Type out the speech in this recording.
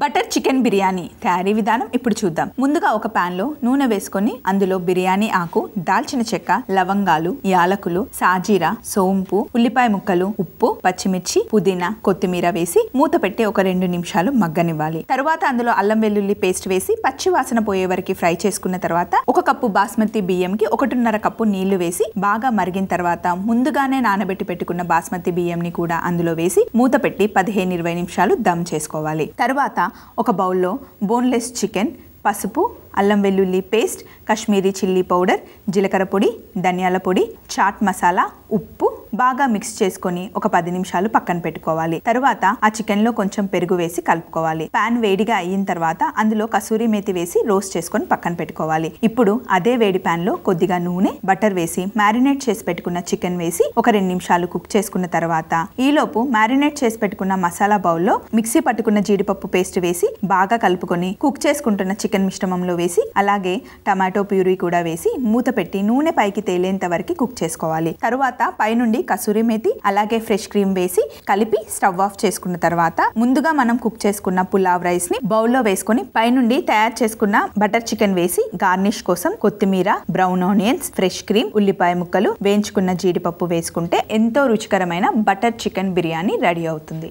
butter chicken biryani తయారీ విధానం ఇప్పుడు చూద్దాం ముందుగా ఒక ప్యాన్ లో నూనె వేసుకొని అందులో బిర్యానీ ఆకు దాల్చిన చెక్క లవంగాలు యాలకులు సాజీరా సోంపు ఉల్లిపాయ ముక్కలు ఉప్పు పచ్చిమిర్చి పుదీనా కొత్తిమీర వేసి మూత పెట్టి ఒక రెండు నిమిషాలు మగ్గనివ్వాలి తర్వాత అందులో అల్లం వెల్లుల్లి పేస్ట్ వేసి పచ్చి వాసన పోయే వరకు ఫ్రై చేసుకున్న తర్వాత ఒక కప్పు బాస్మతి బియ్యం కి ఒకటిన్నర కప్పు నీళ్లు వేసి బాగా మరిగిన తర్వాత ముందుగానే నానబెట్టి పెట్టుకున్న బాస్మతి బియ్యం ని కూడా అందులో వేసి మూత పెట్టి పదిహేను ఇరవై నిమిషాలు దమ్ చేసుకోవాలి తర్వాత ఒక బౌల్లో బోన్లెస్ చికెన్ పసుపు అల్లం వెల్లుల్లి పేస్ట్ కాశ్మీరీ చిల్లీ పౌడర్ జీలకర్ర పొడి ధనియాల పొడి చాట్ మసాలా ఉప్పు బాగా మిక్స్ చేసుకుని ఒక పది నిమిషాలు పక్కన పెట్టుకోవాలి తరువాత ఆ చికెన్ లో కొంచెం పెరుగు వేసి కలుపుకోవాలి పాన్ వేడిగా అయిన తర్వాత అందులో కసూరి మేతి వేసి రోస్ట్ చేసుకొని పక్కన పెట్టుకోవాలి ఇప్పుడు అదే వేడి పాన్ లో కొద్దిగా నూనె బటర్ వేసి మ్యారినేట్ చేసి పెట్టుకున్న చికెన్ వేసి ఒక రెండు నిమిషాలు కుక్ చేసుకున్న తర్వాత ఈలోపు మ్యారినేట్ చేసి పెట్టుకున్న మసాలా బౌల్లో మిక్సీ పట్టుకున్న జీడిపప్పు పేస్ట్ వేసి బాగా కలుపుకొని కుక్ చేసుకుంటున్న చికెన్ మిశ్రమంలో వేసి అలాగే టమాటో ప్యూరీ కూడా వేసి మూత పెట్టి నూనె పైకి తేలేంత వరకు కుక్ చేసుకోవాలి తరువాత పైనుండి కసూరి మేతి అలాగే ఫ్రెష్ క్రీమ్ వేసి కలిపి స్టవ్ ఆఫ్ చేసుకున్న తర్వాత ముందుగా మనం కుక్ చేసుకున్న పులావ్ రైస్ ని బౌల్లో వేసుకొని పైనుండి తయారు చేసుకున్న బటర్ చికెన్ వేసి గార్నిష్ కోసం కొత్తిమీర బ్రౌన్ ఆనియన్స్ ఫ్రెష్ క్రీమ్ ఉల్లిపాయ ముక్కలు వేయించుకున్న జీడిపప్పు వేసుకుంటే ఎంతో రుచికరమైన బటర్ చికెన్ బిర్యానీ రెడీ అవుతుంది